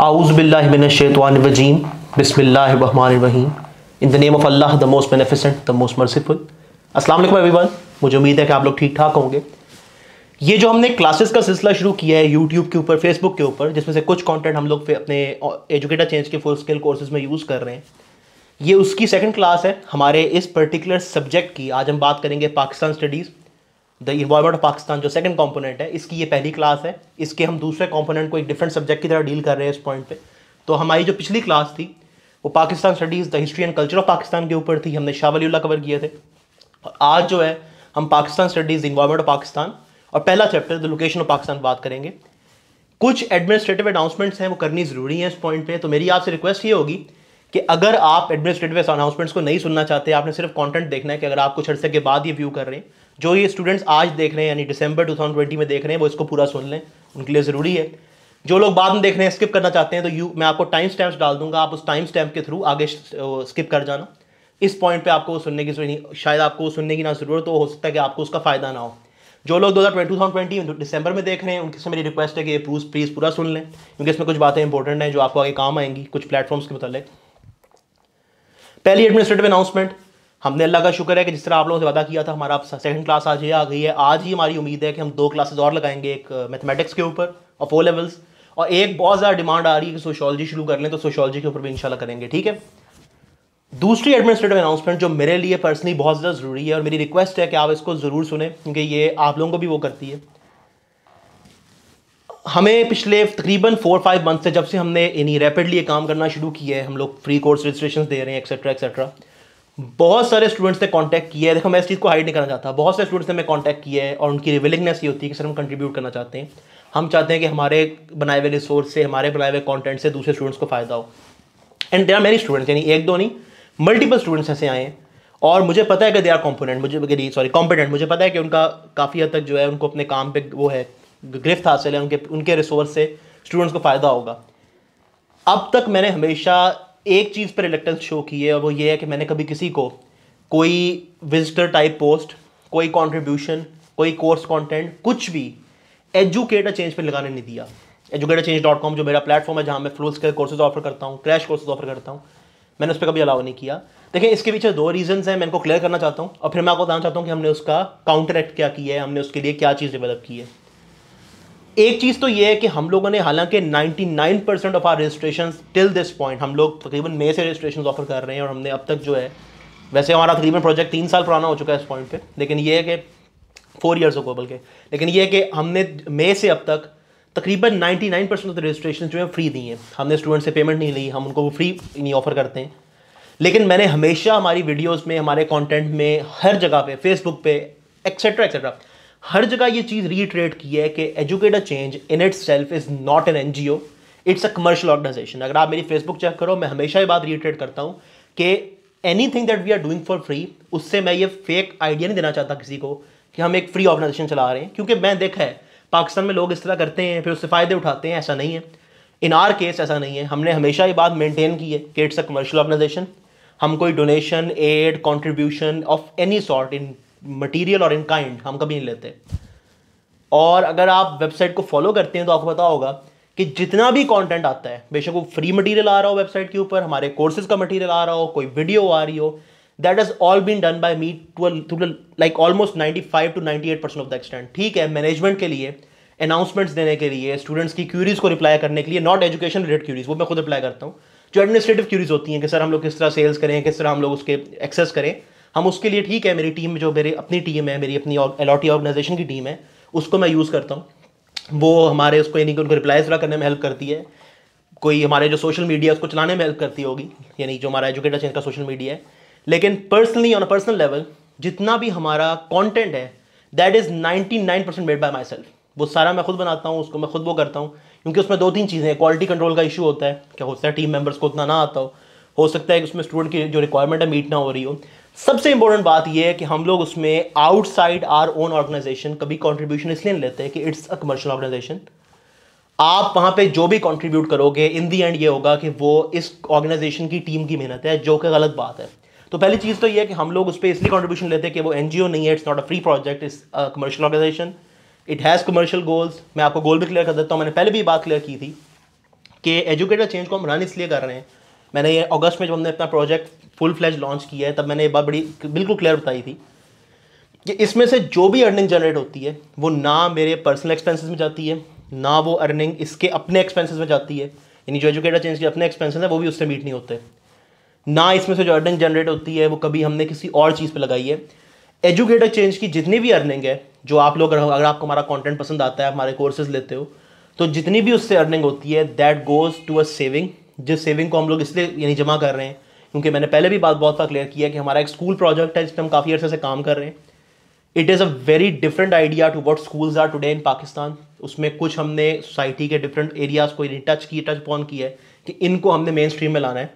आउज़बिल्लाशैतवानवजीम बसमिल्लाम in the name of Allah the most beneficent the most merciful अस्सलाम वालेकुम everyone मुझे उम्मीद है कि आप लोग ठीक ठाक होंगे ये जो हमने क्लासेस का सिलसिला शुरू किया है यूट्यूब के ऊपर फेसबुक के ऊपर जिसमें से कुछ कंटेंट हम लोग अपने एजुकेटर चेंज के फुल स्केल कोर्सेज में यूज़ कर रहे हैं ये उसकी सेकंड क्लास है हमारे इस पर्टिकुलर सब्जेक्ट की आज हम बात करेंगे Pakistan studies the involvement of Pakistan जो सेकंड कंपोनेंट है इसकी ये पहली क्लास है इसके हम दूसरे कंपोनेंट को एक डिफरेंट सब्जेक्ट की तरह डील कर रहे हैं इस पॉइंट पे तो हमारी जो पिछली क्लास थी वो Pakistan studies the history and culture of Pakistan के ऊपर थी हमने शाह वलीला कवर किए थे और आज जो है हम Pakistan studies environment of Pakistan और पहला chapter the location of Pakistan बात करेंगे कुछ एडमिनिस्ट्रेटिव अनाउंसमेंट्स हैं वो करनी ज़रूरी है इस पॉइंट पर तो मेरी आपसे रिक्वेस्ट ये होगी कि अगर आप एडमिनिस्ट्रेटिव अनाउंसमेंट्स को नहीं सुनना चाहते आपने सिर्फ कॉन्टेंट देखना है कि अगर आप कुछ अर्से के बाद ये व्यू कर रहे हैं जो ये स्टूडेंट्स आज देख रहे हैं यानी दिसंबर 2020 में देख रहे हैं वो इसको पूरा सुन लें उनके लिए ज़रूरी है जो लोग बाद में देख रहे हैं स्किप करना चाहते हैं तो यू मैं आपको टाइम स्टैम्प डाल दूंगा आप उस टाइम स्टैम्प के थ्रू आगे स्किप कर जाना इस पॉइंट पे आपको सुनने की शायद आपको सुनने की ना ज़रूरत हो, हो सकता है कि आपको उसका फ़ायदा ना हो जो लोग दो हज़ार ट्वेंटी डिसंबर में देख रहे हैं उनके से मेरी रिक्वेस्ट है कि ये प्लीज़ पूरा सुन लें क्योंकि इसमें कुछ बातें इंपॉर्टेंट हैं जो आपको आगे काम आएंगी कुछ प्लेटफॉर्म्स के मतलब पहली एडमिनिस्ट्रेटिव अनाउंसमेंट हमने अल्लाह का शुक्र है कि जिस तरह आप लोगों से वादा किया था हमारा सेकंड क्लास आज ही आ गई है आज ही हमारी उम्मीद है कि हम दो क्लासेस और लगाएंगे एक मैथमेटिक्स uh, के ऊपर और फोर लेवल्स और एक बहुत ज़्यादा डिमांड आ रही है कि सोशोलॉजी शुरू कर लें तो सोशोलॉजी के ऊपर भी इंशाल्लाह करेंगे ठीक है दूसरी एडमिनिस्ट्रेटिव अनाउंसमेंट जो मेरे लिए पर्सनली बहुत ज़्यादा ज़रूरी है और मेरी रिक्वेस्ट है कि आप इसको ज़रूर सुने क्योंकि ये आप लोगों को भी वो करती है हमें पिछले तकरीबन फोर फाइव मंथ से जब से हमने इन्हीं रैपिडली काम करना शुरू किया है हम लोग फ्री कोर्स रजिस्ट्रेशन दे रहे हैं एक्सेट्रा एक्सेट्रा बहुत सारे स्टूडेंट्स ने कांटेक्ट किया है देखो मैं इस चीज़ को हाइड नहीं करना चाहता बहुत सारे स्टूडेंट्स ने मैं कांटेक्ट किया है और उनकी विलिंगनेस ये होती है कि सर हम कंट्रीब्यूट करना चाहते हैं हम चाहते हैं कि हमारे बनाए हुए रिसोर्स से हमारे बनाए हुए कॉन्टेंट से दूसरे स्टूडेंट्स को फायदा हो एंड देर आर मेरी स्टूडेंट्स यानी एक दो नहीं मल्टीपल स्टूडेंट्स ऐसे आए हैं और मुझे पता है कि दे आर कॉम्पोनेंट मुझे सॉरी कॉम्पिटेंट मुझे पता है कि उनका काफ़ी हद तक जो है उनको अपने काम पे वो है गिरफ्त हासिल है उनके उनके रिसोर्स से स्टूडेंट्स को फ़ायदा होगा अब तक मैंने हमेशा एक चीज़ पर रिलेक्टेंस शो की है और वो ये है कि मैंने कभी किसी को कोई विजिटर टाइप पोस्ट कोई कॉन्ट्रीब्यूशन कोई कोर्स कॉन्टेंट कुछ भी एजुकेटर चेंज पर लगाने नहीं दिया एजुकेटर चेंज डॉट कॉम जो मेरा प्लेटफॉर्म है जहाँ मैं फ्लो स्केल कोर्सेज ऑफर करता हूँ क्रैश कोर्सेज ऑफर करता हूँ मैंने उस पर कभी अलाउ नहीं किया देखिए इसके पीछे दो रीजंस हैं मैं इनको क्लियर करना चाहता हूँ और फिर मैं आपको बताना चाहता हूँ कि हमने उसका काउंटर एक्ट क्या किया है हमने उसके लिए क्या चीज़ डेवलप की है एक चीज़ तो ये है कि हम लोगों ने हालांकि 99 percent of our registration till this point हम लोग तकरीबन मई से रजिस्ट्रेशन ऑफर कर रहे हैं और हमने अब तक जो है वैसे हमारा तकरीबन प्रोजेक्ट तीन साल पुराना हो चुका है इस पॉइंट पे लेकिन ये है कि फोर ईयर्स हो गए बल्कि लेकिन ये है कि हमने मई से अब तक तकरीबन 99 परसेंट ऑफ रजिस्ट्रेशन जो है फ्री दी हैं हमने स्टूडेंट से पेमेंट नहीं ली हम उनको फ्री नहीं ऑफर करते हैं लेकिन मैंने हमेशा हमारी वीडियोज़ में हमारे कॉन्टेंट में हर जगह पर फेसबुक पे एक्सेट्रा एक्सेट्रा हर जगह ये चीज़ रीट्रेट की है कि educate a change in itself is not an N G O it's a commercial organization अगर आप मेरी फेसबुक चेक करो मैं हमेशा ये बात रीट्रेट करता हूँ कि anything that we are doing for free उससे मैं ये फेक आइडिया नहीं देना चाहता किसी को कि हम एक फ्री ऑर्गेनाइजेशन चला रहे हैं क्योंकि मैं देखा है पाकिस्तान में लोग इस तरह करते हैं फिर उससे फ़ायदे उठाते हैं ऐसा नहीं है इन आर केस ऐसा नहीं है हमने हमेशा ये बात मेंटेन की है कि इट्स अ कमर्शियल ऑर्गेनाइजेशन हम कोई donation and contribution of any sort in material और इन काइंड हम कभी नहीं लेते और अगर आप वेबसाइट को फॉलो करते हैं तो आपको पता होगा कि जितना भी कंटेंट आता है बेशक वो फ्री मटेरियल आ रहा हो वेबसाइट के ऊपर हमारे कोर्सेज का मटेरियल आ रहा हो कोई वीडियो आ रही हो that is all been done by me to like almost 95 to 98 percent of the extent ठीक है मैनेजमेंट के लिए अनाउंसमेंट्स देने के लिए स्टूडेंट्स की क्यूरीज को रिप्लाई करने के लिए नॉट एजुकेशन रिलेटेड क्यूरीज वो मैं खुद रिप्लाई करता हूँ जो एडमिनिस्ट्रेटिव क्यूरीज होती हैं कि सर हम लोग किस तरह सेल्स करें किस तरह हम लोग उसके एक्सेस करें हम उसके लिए ठीक है मेरी टीम जो मेरी अपनी टीम है मेरी अपनी एलॉटी ऑर्गेनाइजेशन की टीम है उसको मैं यूज़ करता हूँ वो हमारे उसको यानी कि उनको रिप्लाई थोड़ा करने में हेल्प करती है कोई हमारे जो सोशल मीडिया उसको चलाने में हेल्प करती होगी यानी जो हमारा एजुकेटर चेंज का सोशल मीडिया है लेकिन personally on a personal level जितना भी हमारा कॉन्टेंट है that is ninety nine percent made by myself वो सारा मैं खुद बनाता हूँ उसको मैं खुद वो करता हूँ क्योंकि उसमें दो तीन चीज़ें हैं क्वालिटी कंट्रोल का इशू होता है क्या सकता है टीम मेंबर्स को उतना ना आता हो हो सकता है कि उसमें स्टूडेंट की जो रिक्वायरमेंट है मीट ना हो रही हो सबसे इंपॉर्टेंट बात यह है कि हम लोग उसमें आउटसाइड आर ओन ऑर्गेनाइजेशन कभी कॉन्ट्रीब्यूशन इसलिए नहीं लेते हैं कि इट्स अ कमर्शियल ऑर्गेनाइजेशन आप वहां पे जो भी कंट्रीब्यूट करोगे इन दी एंड ये होगा कि वो इस ऑर्गेनाइजेशन की टीम की मेहनत है जो कि गलत बात है तो पहली चीज़ तो ये है कि हम लोग उस पर इसलिए कॉन्ट्रीब्यूशन लेते हैं कि वो एन नहीं है it's not a free project it's commercial organization it has commercial goals मैं आपको गोल भी क्लियर कर देता हूँ मैंने पहले भी बात क्लियर की थी कि एजुकेटर चेंज को हम रन इसलिए कर रहे हैं मैंने ये अगस्त में जब हमने अपना प्रोजेक्ट फुल फ्लैज लॉन्च किया है तब मैंने ये बात बड़ी बिल्कुल क्लियर बताई थी कि इसमें से जो भी अर्निंग जनरेट होती है वो ना मेरे पर्सनल एक्सपेंसेस में जाती है ना वो अर्निंग इसके अपने एक्सपेंसेस में जाती है यानी जो एजुकेटर चेंज के अपने एक्सपेंसेस हैं वो भी उससे मीट नहीं होते ना इसमें से जो अर्निंग जनरेट होती है वो कभी हमने किसी और चीज़ पर लगाई है एजुकेटर चेंज की जितनी भी अर्निंग है जो आप लोग अगर आपको हमारा कॉन्टेंट पसंद आता है हमारे कोर्सेज लेते हो तो जितनी भी उससे अर्निंग होती है that goes to a saving जिस सेविंग को हम लोग इसलिए यानी जमा कर रहे हैं क्योंकि मैंने पहले भी बात बहुत सा क्लियर किया कि हमारा एक स्कूल प्रोजेक्ट है जिस हम काफ़ी अर्से से काम कर रहे हैं it is a very different idea to what schools are today in Pakistan उसमें कुछ हमने सोसाइटी के डिफरेंट एरियाज़ को टच किए टच पॉन किया है कि इनको हमने मेन स्ट्रीम में लाना है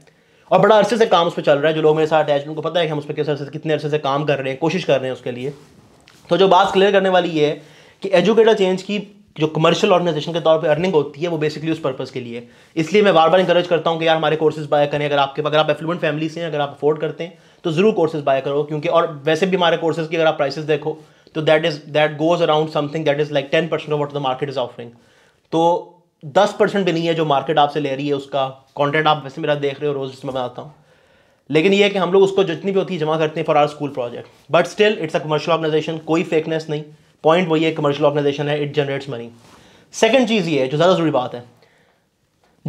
और बड़ा अरसे से काम उस पर चल रहा है जो लोग मेरे साथ अटैच उनको पता है कि हम उस पर किस अरसे कितने अरसे से काम कर रहे हैं कोशिश कर रहे हैं उसके लिए तो जो बात क्लियर करने वाली ये है कि एजुकेटर चेंज की जो कमर्शियल ऑर्गेनाइजेशन के तौर पे अर्निंग होती है वो बेसिकली उस पर्पज़ के लिए इसलिए मैं बार बार इंकरेज करता हूँ कि यार हमारे कोर्सेज बाय करें अगर आपके अगर आप एफ्लुएंट फैमिली से हैं अगर आप अफोर्ड करते हैं तो ज़रूर कोर्सेज बाय करो क्योंकि और वैसे भी हमारे कोर्सेज की अगर आप प्राइसेस देखो तो that is that goes around something that is like ten percent of the market is offering तो दस परसेंट भी नहीं है जो मार्केट आपसे ले रही है उसका कॉन्टेंट आप वैसे मेरा देख रहे हो रोज़ जिसमें बनाता हूँ लेकिन ये है कि हम लोग उसको जितनी भी होती है जमा करते हैं for our school project but still it's a commercial organization कोई फेकनेस नहीं पॉइंट वही है कमर्शियल ऑर्गेनाइजेशन है इट जनरेट्स मनी सेकेंड चीज़ ये है जो ज़्यादा ज़रूरी बात है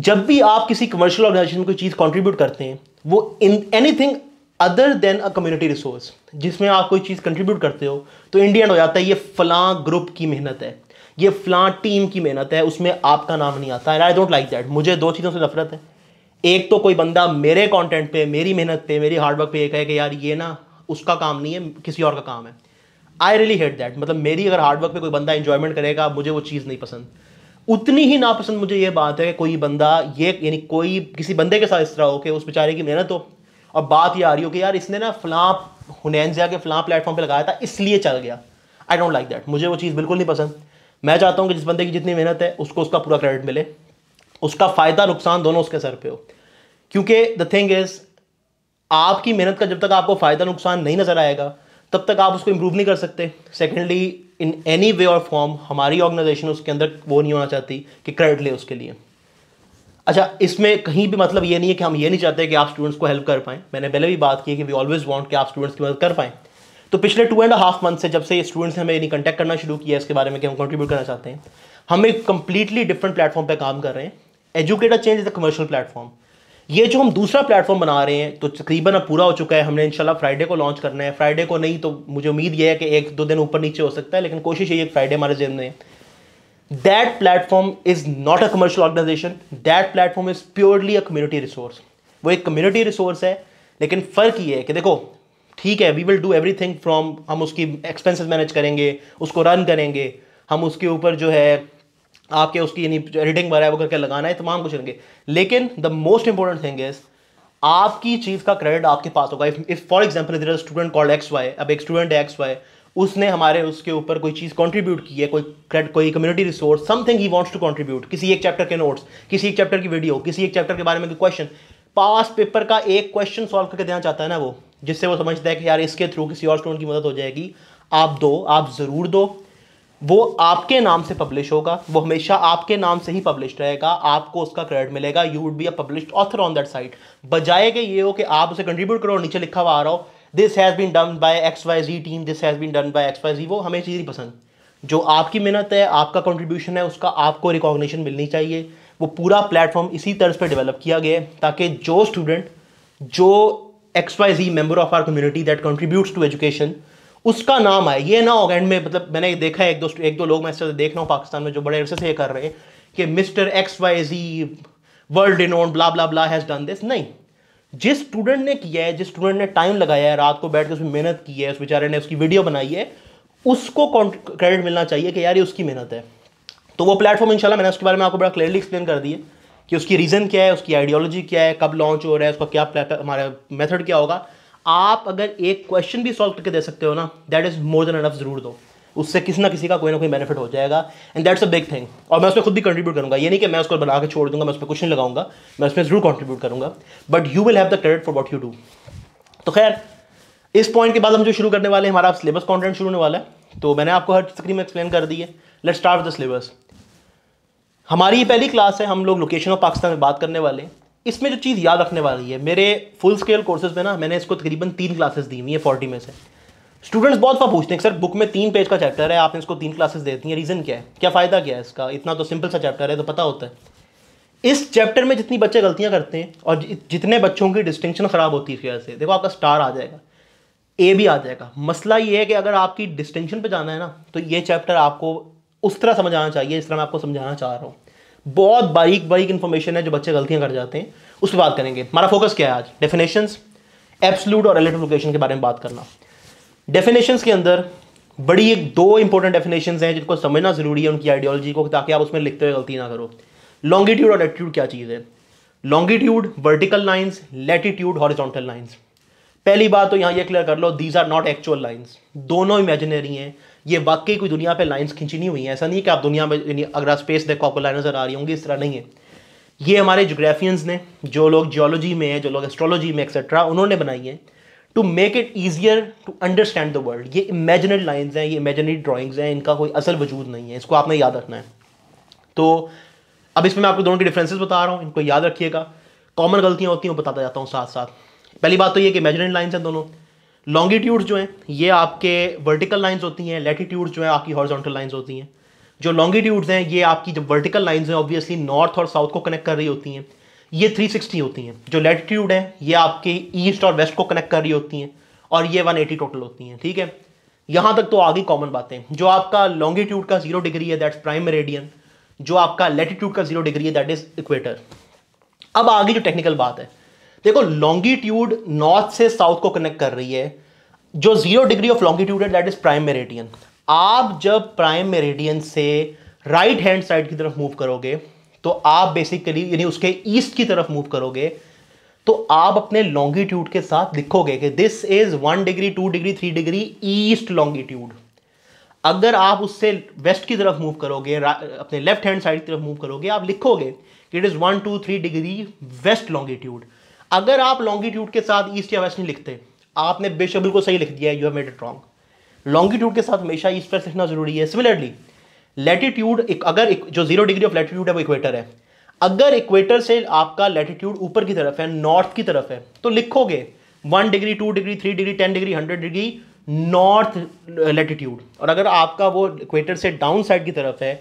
जब भी आप किसी कमर्शियल ऑर्गेनाइजेशन कोई चीज़ कंट्रीब्यूट करते हैं वो in anything other than a community resource जिसमें आप कोई चीज़ कंट्रीब्यूट करते हो तो इंडियन हो जाता है ये फलां ग्रुप की मेहनत है ये फलां टीम की मेहनत है उसमें आपका नाम नहीं आता and I don't like that मुझे दो चीज़ों से नफरत है एक तो कोई बंदा मेरे कंटेंट पे मेरी मेहनत पे मेरी हार्डवर्क पे ये कहे कि यार ये ना उसका काम नहीं है किसी और का काम है आई रियली हेट दैट मतलब मेरी अगर हार्डवर्क पे कोई बंदा इंजॉयमेंट करेगा मुझे वो चीज़ नहीं पसंद उतनी ही नापसंद मुझे ये बात है कि कोई बंदा ये यानी कोई किसी बंदे के साथ इस तरह हो कि उस बेचारे की मेहनत हो और बात ये आ रही हो कि यार इसने ना फ्लां हुनैनजिया के फ्लां प्लेटफॉर्म पे लगाया था इसलिए चल गया आई डोंट लाइक दैट मुझे वो चीज़ बिल्कुल नहीं पसंद मैं चाहता हूँ कि जिस बंदे की जितनी मेहनत है उसको उसका पूरा क्रेडिट मिले उसका फ़ायदा नुकसान दोनों उसके सर पे हो क्योंकि द थिंग इज़ आपकी मेहनत का जब तक आपको फ़ायदा नुकसान नहीं नज़र आएगा तब तक आप उसको इम्प्रूव नहीं कर सकते सेकेंडली इन एनी वे और फॉर्म हमारी ऑर्गेनाइजेशन उसके अंदर वो नहीं होना चाहती कि क्रेडिट ले उसके लिए अच्छा इसमें कहीं भी मतलब ये नहीं है कि हम ये नहीं चाहते कि आप स्टूडेंट्स को हेल्प कर पाएँ मैंने पहले भी बात की है कि वी ऑलवेज वांट कि आप स्टूडेंट्स की मदद कर पाएं तो पिछले टू एंड हाफ मंथ से जब से स्टूडेंट्स ने हमें यानी कंटेक्ट करना शुरू किया इसके बारे में कि हम कंट्रीब्यूट करना चाहते हैं हम एक कंप्लीटली डिफरेंट प्लेटफॉर्म पर काम कर रहे हैं educator change is a commercial platform ये जो हम दूसरा प्लेटफॉर्म बना रहे हैं तो तकरीबन अब पूरा हो चुका है हमने इंशाल्लाह फ्राइडे को लॉन्च करना है फ्राइडे को नहीं तो मुझे उम्मीद ये है कि एक दो दिन ऊपर नीचे हो सकता है लेकिन कोशिश ये फ्राइडे हमारे जेब में that platform is not a commercial organization that platform is purely a community resource वो एक कम्युनिटी रिसोर्स है लेकिन फ़र्क ये है कि देखो ठीक है we will do everything from हम उसकी एक्सपेंसिस मैनेज करेंगे उसको रन करेंगे हम उसके ऊपर जो है आपके उसकी यानी एडिटिंग वगैरह वो करके लगाना है तमाम कुछ करेंगे लेकिन the most important thing is आपकी चीज़ का क्रेडिट आपके पास होगा इफ फॉर एग्जाम्पल इधर स्टूडेंट कॉल्ड एक्स वाई अब एक स्टूडेंट एक्स वाई उसने हमारे उसके ऊपर कोई चीज़ कंट्रीब्यूट की है कोई क्रेडिट कोई community resource something he wants to contribute किसी एक चैप्टर के नोट्स किसी एक चैप्टर की वीडियो किसी एक चैप्टर के बारे में क्वेश्चन पास पेपर का एक क्वेश्चन सॉल्व करके देना चाहता है ना वो जिससे वो समझता है कि यार इसके थ्रू किसी और स्टूडेंट की मदद हो जाएगी आप दो आप ज़रूर दो वो आपके नाम से पब्लिश होगा वो हमेशा आपके नाम से ही पब्लिश रहेगा आपको उसका क्रेडिट मिलेगा you would be a publish author on that site बजाय कि ये हो कि आप उसे कंट्रीब्यूट करो नीचे लिखा हुआ आ रहा हो this has been done by X Y Z team this has been done by X Y Z वो हमें चीज़ नहीं पसंद जो आपकी मेहनत है आपका कंट्रीब्यूशन है उसका आपको रिकॉग्निशन मिलनी चाहिए वो पूरा प्लेटफॉर्म इसी तर्ज पर डेवलप किया गया है ताकि जो स्टूडेंट जो X Y Z member of our community that contributes to education उसका नाम आए ये ना होगा एंड में मतलब मैंने देखा है एक दो एक दो लोग मैं देख रहा हूँ पाकिस्तान में जो बड़े अरसे से कर रहे हैं कि mister X Y Z world इनोन blah blah blah has done this नहीं जिस स्टूडेंट ने किया है जिस स्टूडेंट ने टाइम लगाया है रात को बैठ के उसमें मेहनत की है उस बेचारे ने उसकी वीडियो बनाई है उसको क्रेडिट मिलना चाहिए कि यार ये उसकी मेहनत है तो वो प्लेटफॉर्म इंशाल्लाह मैंने उसके बारे में आपको बड़ा क्लियरली एक्सप्लेन कर दिया कि उसकी रीज़न क्या है उसकी आइडियोलॉजी क्या है कब लॉन्च हो रहा है उसका क्या हमारा मेथड क्या होगा आप अगर एक क्वेश्चन भी सॉल्व करके दे सकते हो ना that is more than enough ज़रूर दो उससे किसी ना किसी का कोई ना कोई बेनिफिट हो जाएगा and that's a big thing और मैं उसमें खुद भी कंट्रीब्यूट करूंगा ये नहीं कि मैं उसको बना के छोड़ दूंगा मैं उस पर कुछ नहीं लगाऊंगा मैं उसमें ज़रूर कॉन्ट्रीब्यूट करूंगा but you will have the credit for what you do तो खैर इस पॉइंट के बाद हम जो शुरू करने वाले हैं हमारा सिलेबस कॉन्टेंट शुरू होने वाला है तो मैंने आपको हर स्क्रीन में एक्सप्लेन कर दी है लेट स्टार्ट द सिलेबस हमारी ये पहली क्लास है हम लोग लोकेशन ऑफ पाकिस्तान में बात करने वाले हैं इसमें जो चीज़ याद रखने वाली है मेरे फुल स्केल कोर्सेज में ना मैंने इसको तकरीबन तीन क्लासेस दी हुई है फोर्टी में से स्टूडेंट्स बहुत बार पूछते हैं सर बुक में तीन पेज का चैप्टर है आपने इसको तीन क्लासेस दे दी हैं रीज़न क्या है क्या फ़ायदा क्या है इसका इतना तो सिंपल सा चैप्टर है तो पता होता है इस चैप्टर में जितनी बच्चे गलतियां करते हैं और जितने बच्चों की डिस्टिंक्शन ख़राब होती है इस वजह से देखो आपका स्टार आ जाएगा ए भी आ जाएगा मसला ये है कि अगर आपकी डिस्टिंक्शन पर जाना है ना तो ये चैप्टर आपको उस तरह समझाना चाहिए इस तरह मैं आपको समझाना चाह रहा हूँ बहुत बारीक बारीक इंफॉर्मेशन है जो बच्चे गलतियां कर जाते हैं उस पर बात करेंगे हमारा फोकस क्या है आज डेफिनेशन एब्सलूट और रिलेटिव लोकेशन के बारे में बात करना डेफिनेशन के अंदर बड़ी एक दो इंपॉर्टेंट डेफिनेशन हैं जिनको समझना जरूरी है उनकी आइडियोलॉजी को ताकि आप उसमें लिखते हुए गलती ना करो लॉन्गिट्यूड और लेटीट्यूड क्या चीज़ है longitude vertical lines latitude horizontal lines पहली बात तो यहाँ ये क्लियर कर लो these are not actual lines दोनों इमेजिनरी हैं ये वाकई कोई दुनिया पे लाइंस खींची नहीं हुई है ऐसा नहीं कि आप दुनिया में अगर आप स्पेस देखो आपको लाइन नज़र आ रही होंगी इस तरह नहीं है ये हमारे जोग्राफियंस ने जो लोग जियोलॉजी में है जो लोग एस्ट्रोलॉजी में एक्सेट्रा उन्होंने बनाई है to make it easier to understand the world ये इमेजनरी लाइन्स हैं ये इमेजनरी ड्राइंग्स हैं इनका कोई असल वजूद नहीं है इसको आपने याद रखना है तो अब इसमें मैं आपको दोनों के डिफरेंसेस बता रहा हूँ इनको याद रखिएगा कॉमन गलतियाँ होती हैं वो बताता जाता हूँ साथ साथ पहली बात तो ये कि इमेजनरी लाइन्स हैं दोनों लॉन्गिट्यूड जो हैं ये आपके वर्टिकल लाइंस होती हैं लेटीट्यूड जो हैं आपकी हॉरिजॉन्टल लाइंस होती हैं जो लॉन्गिट्यूड्स हैं ये आपकी जो वर्टिकल लाइंस हैं ऑब्वियसली नॉर्थ और साउथ को कनेक्ट कर रही होती हैं ये 360 होती हैं जो लेटीट्यूड हैं ये आपके ईस्ट और वेस्ट को कनेक्ट कर रही होती हैं और ये एटी टोटल होती हैं ठीक है यहाँ तक तो आगे कॉमन बातें जो आपका लॉन्गिट्यूड का जीरो डिग्री है दैट्स प्राइम मेरेडियन जो आपका लेटीट्यूड का जीरो डिग्री है दैट इज इक्वेटर अब आगे जो टेक्निकल बात है देखो लॉन्गिट्यूड नॉर्थ से साउथ को कनेक्ट कर रही है जो जीरो डिग्री ऑफ लॉन्गिट्यूड है दैट इज प्राइम मेरेडियन आप जब प्राइम मेरेडियन से राइट हैंड साइड की तरफ मूव करोगे तो आप बेसिकली यानी उसके ईस्ट की तरफ मूव करोगे तो आप अपने लॉन्गिट्यूड के साथ लिखोगे कि this is one degree two degree three degree east longitude अगर आप उससे वेस्ट की तरफ मूव करोगे अपने लेफ्ट हैंड साइड की तरफ मूव करोगे आप लिखोगे कि it is one two three degree west longitude अगर आप लॉन्गिट्यूड के साथ ईस्ट या वेस्ट नहीं लिखते आपने बेशक बिल्कुल सही लिख दिया है you have made it wrong longitude के साथ हमेशा ईस्ट वेस्ट लिखना जरूरी है सिमिलरली लेटीट्यूड अगर एक, जो जीरो डिग्री ऑफ लेटीट्यूड है वो इक्वेटर है अगर इक्वेटर से आपका लेटीट्यूड ऊपर की तरफ है नॉर्थ की तरफ है तो लिखोगे one degree two degree three degree ten degree hundred degree north latitude और अगर आपका वो इक्वेटर से डाउन साइड की तरफ है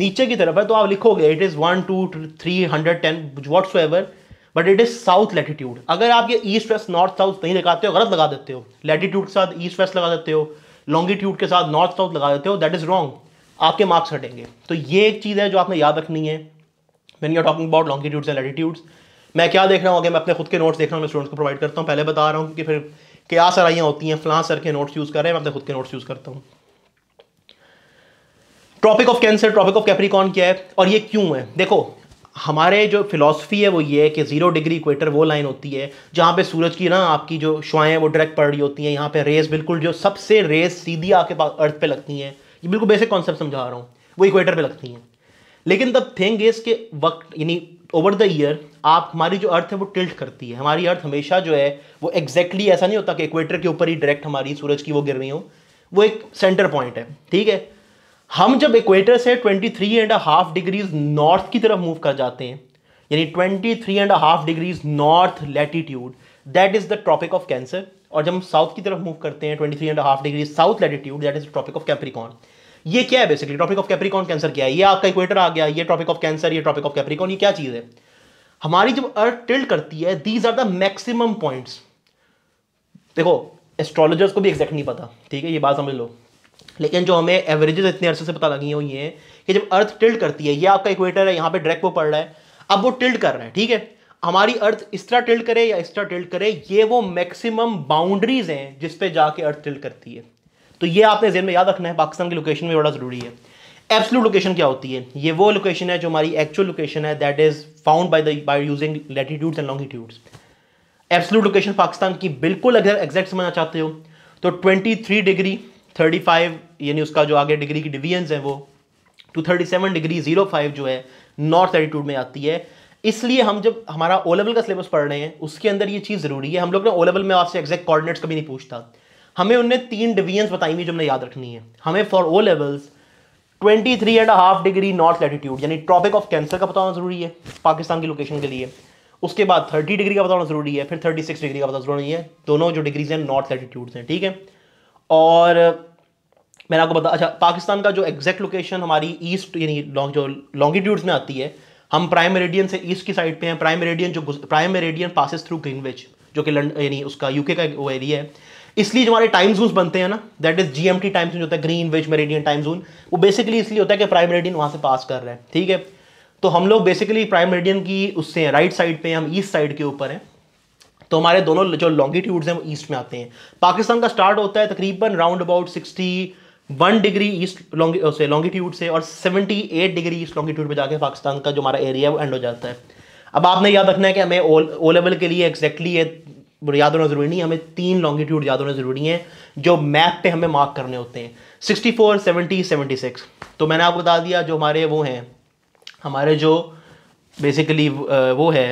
नीचे की तरफ है तो आप लिखोगे it is one two three hundred ten whatsoever but it is south latitude अगर आप ये ईस्ट वेस्ट नॉर्थ साउथ नहीं लगाते हो गलत लगा देते हो लैटिट्यूड के साथ ईस्ट वेस्ट लगा देते हो लॉन्गिट्यूड के साथ नॉर्थ साउथ लगा देते हो दैट इज रॉन्ग आपके मार्क्स हटेंगे तो ये एक चीज़ है जो आपने याद रखनी है when you are talking about longitudes and latitudes मैं क्या देख रहा हूँ अगर मैं अपने खुद के नोट्स देख रहा हूँ स्टूडेंट्स को प्रोवाइड करता हूँ पहले बता रहा हूँ कि फिर क्या सराइयाँ होती हैं फ्लां सर के नोट्स यूज़ कर रहे हैं मैं अपने खुद के नोट्स यूज़ करता हूँ tropic of cancer tropic of capricorn क्या है और ये क्यों है देखो हमारे जो फिलॉसफी है वो ये है कि ज़ीरो डिग्री इक्वेटर वो लाइन होती है जहाँ पे सूरज की ना आपकी जो शुआएँ वो डायरेक्ट पड़ रही होती हैं यहाँ पे रेस बिल्कुल जो सबसे रेस सीधी आके पास अर्थ पे लगती हैं ये बिल्कुल बेसिक कॉन्सेप्ट समझा रहा हूँ वो इक्वेटर पे लगती हैं लेकिन तब थिंग इज के वक्त यानी ओवर द ईयर आप हमारी जो अर्थ है वो टिल्ट करती है हमारी अर्थ हमेशा जो है वो एग्जैक्टली exactly ऐसा नहीं होता कि इक्वेटर के ऊपर ही डायरेक्ट हमारी सूरज की वो गिर रही हो वो एक सेंटर पॉइंट है ठीक है हम जब इक्वेटर से twenty three and half degrees north की तरफ मूव कर जाते हैं यानी twenty three and half degrees north latitude that is the tropic of cancer और जब हम साउथ की तरफ मूव करते हैं twenty three and half degree south latitude that is tropic of capricorn ये क्या है basically tropic of capricorn cancer क्या है ये आपका इक्वेटर आ गया ये ट्रॉपिक ऑफ कैंसर ये ट्रॉपिक ऑफ कैप्रिकॉन ये क्या चीज़ है हमारी जब अर्थ टिल्ड करती है these are the maximum points देखो एस्ट्रोलॉजर्स को भी एग्जैक्ट नहीं पता ठीक है ये बात समझ लो लेकिन जो हमें एवरेजेस इतने अरसे से पता लगी हुई हैं कि जब अर्थ टिल्ड करती है ये आपका इक्वेटर है यहाँ पे ड्रैक वो पड़ रहा है अब वो टिल्ड कर रहा है ठीक है हमारी अर्थ इस तरह टिल्ड करे या इस तरह टिल्ड करे ये वो मैक्सिमम बाउंड्रीज हैं जिस पे जाके अर्थ टिल्ड करती है तो ये आपने जेन में याद रखना है पाकिस्तान की लोकेशन में बड़ा ज़रूरी है एब्सलूट लोकेशन क्या होती है ये वो लोकेशन है जो हमारी एक्चुअल लोकेशन है that is found by the by using latitudes and longitudes absolute location Pakistan की बिल्कुल अगर एग्जैक्ट समझना चाहते हो तो 23 डिग्री थर्टी फाइव यानी उसका जो आगे डिग्री की डिवीजन है वो two thirty seven degree zero five जो है नॉर्थ एटीट्यूड में आती है इसलिए हम जब हमारा ओ लेवल का सिलेबस पढ़ रहे हैं उसके अंदर ये चीज़ ज़रूरी है हम लोग ने ओ लेवल में आपसे एग्जैक्ट कॉर्डिनेट कभी नहीं पूछता हमें उनने तीन डिवीजन बताई हुई जो हमने याद रखनी है हमें for O levels twenty three and half degree north latitude यानी ट्रॉपिक ऑफ कैंसर का बताना ज़रूरी है पाकिस्तान की लोकेशन के लिए उसके बाद थर्टी डिग्री का बताना ज़रूरी है फिर थर्टी सिक्स डिग्री का बताना ज़रूरी है दोनों जो डिग्रीज हैं नॉर्थ लैटिट्यूड्स हैं ठीक है और मैंने आपको बता अच्छा पाकिस्तान का जो एग्जैक्ट लोकेशन हमारी ईस्ट यानी लॉन्ग जो लॉन्गिट्यूड्स में आती है हम प्राइम मेरेडियन से ईस्ट की साइड पे हैं प्राइम मेरेडियन जो prime meridian passes through Greenwich जो कि यानी उसका यूके का वो एरिया है इसलिए जो हमारे टाइम जोन बनते हैं ना that is GMT time zone होता है Greenwich meridian time zone वो बेसिकली इसलिए होता है कि प्राइम मेरेडियन वहाँ से पास कर रहे हैं ठीक है तो हम लोग बेसिकली प्राइम मेरेडियन की उससे राइट साइड पे हम ईस्ट साइड के ऊपर हैं तो हमारे दोनों जो लॉन्गिट्यूड्स हैं वो ईस्ट में आते हैं पाकिस्तान का स्टार्ट होता है तकरीबन round about sixty one degree east से लॉन्गिट्यूड से और seventy eight degree east longitude पर जाके पाकिस्तान का जो हमारा एरिया है वो एंड हो जाता है अब आपने याद रखना है कि हमें ओ लेवल के लिए एक्जैक्टली ये याद होना ज़रूरी नहीं है हमें तीन लॉन्गिट्यूड याद होना ज़रूरी है जो मैप पे हमें मार्क करने होते हैं sixty four seventy seventy six तो मैंने आपको बता दिया जो हमारे वो हैं हमारे जो बेसिकली वो है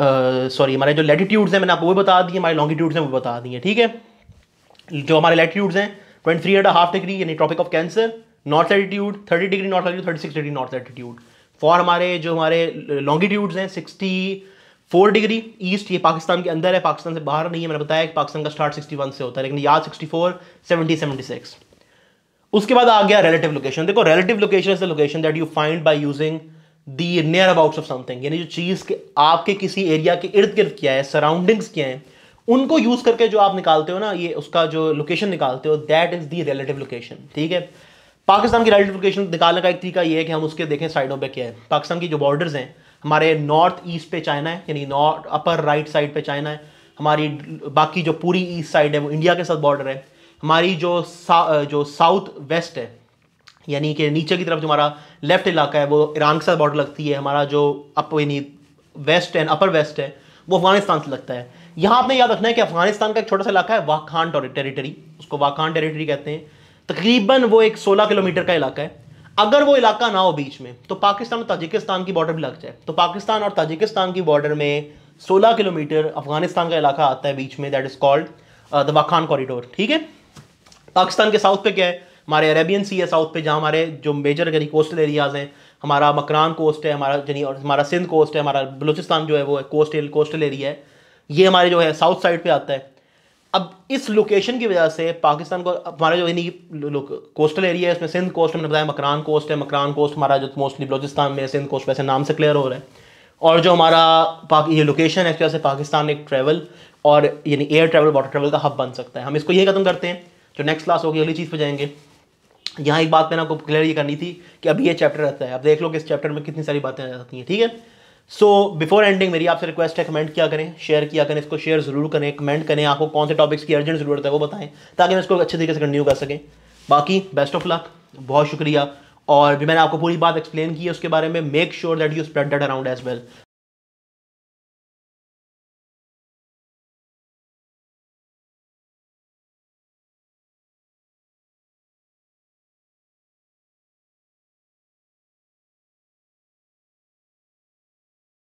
सॉरी हमारे जो लेटीट्यूड्स हैं मैंने आपको वो बता दिए हमारे लॉन्गिट्यूड्स हैं वो बता दिए ठीक है जो हमारे लेटीट्यूड्स हैं twenty three and half degree यानी tropic of cancer north latitude thirty degree north latitude thirty six degree north latitude for हमारे जो हमारे लॉन्गिट्यूड्स हैं सिक्सटी फोर डिग्री ईस्ट ये पाकिस्तान के अंदर है पाकिस्तान से बाहर नहीं है मैंने बताया कि पाकिस्तान का स्टार्ट सिक्सटी वन से होता है लेकिन याद sixty four seventy seventy six उसके बाद आ गया रिलेटिव लोकेशन देखो relative location is the location that you find by using the near abouts of something यानी जो चीज़ के आपके किसी एरिया के इर्द गिर्द क्या है सराउंडिंग्स क्या हैं उनको यूज करके जो आप निकालते हो ना ये उसका जो लोकेशन निकालते हो that is the relative location ठीक है पाकिस्तान की रिलेटिव लोकेशन निकालने का एक तरीका ये है कि हम उसके देखें साइडों पर क्या है पाकिस्तान की जो बॉर्डर्स हैं हमारे नॉर्थ ईस्ट पे चाइना है यानी नॉर्थ अपर राइट साइड पे चाइना है हमारी बाकी जो पूरी ईस्ट साइड है वो इंडिया के साथ बॉर्डर है हमारी जो सा, जो साउथ वेस्ट है यानी कि नीचे की तरफ जो हमारा लेफ्ट इलाका है वो ईरान के साथ बॉर्डर लगती है हमारा जो अप यानी वेस्ट एंड अपर वेस्ट है वो अफगानिस्तान से लगता है यहाँ आपने याद रखना है कि अफगानिस्तान का एक छोटा सा इलाका है वाखान टेरिटरी उसको वाखान टेरिटरी कहते हैं तकरीबन वो एक सोलह किलोमीटर का इलाका है अगर वो इलाका ना हो बीच में तो पाकिस्तान और ताजिकिस्तान की बॉर्डर भी लग जाए तो पाकिस्तान और ताजिकिस्तान की बॉर्डर में 16 किलोमीटर अफगानिस्तान का इलाका आता है बीच में that is called the Wakhan corridor ठीक है पाकिस्तान के साउथ पे क्या है हमारे अरेबियन सी है साउथ पे जहाँ हमारे जो मेजर यानी कोस्टल एरियाज़ हैं हमारा मकरान कोस्ट है हमारा यानी और हमारा सिंध कोस्ट है हमारा बलूचिस्तान जो है वो है कोस्टल कोस्टल एरिया है ये हमारे जो है साउथ साइड पर आता है अब इस लोकेशन की वजह से पाकिस्तान को हमारा जो यानी कोस्टल एरिया है उसमें सिंध कोस्ट हमने बताया मकरान कोस्ट है मकरान कोस्ट हमारा जो मोस्टली बलोचिस्तान में सिंध कोस्ट वैसे नाम से क्लियर हो रहा है और जो हमारा पाक ये लोकेशन है इसकी वजह से पाकिस्तान एक ट्रैवल और यानी एयर ट्रैवल वाटर ट्रैवल का हब बन सकता है हम इसको ये खत्म करते हैं जो नेक्स्ट क्लास होगी अगली चीज़ पर जाएंगे यहाँ एक बात मैंने आपको क्लियर ये करनी थी कि अभी ये चैप्टर रहता है आप देख लो कि इस चैप्टर में कितनी सारी बातें आ जाती हैं ठीक है सो बिफोर एंडिंग मेरी आपसे रिक्वेस्ट है कमेंट किया करें शेयर किया करें इसको शेयर जरूर करें कमेंट करें आपको कौन से टॉपिक्स की अर्जेंट ज़रूरत है वो बताएं ताकि मैं इसको अच्छे तरीके से कंटिन्यू कर सकें बाकी बेस्ट ऑफ लक बहुत शुक्रिया और भी मैंने आपको पूरी बात एक्सप्लेन की है उसके बारे में make sure that you spread that around as well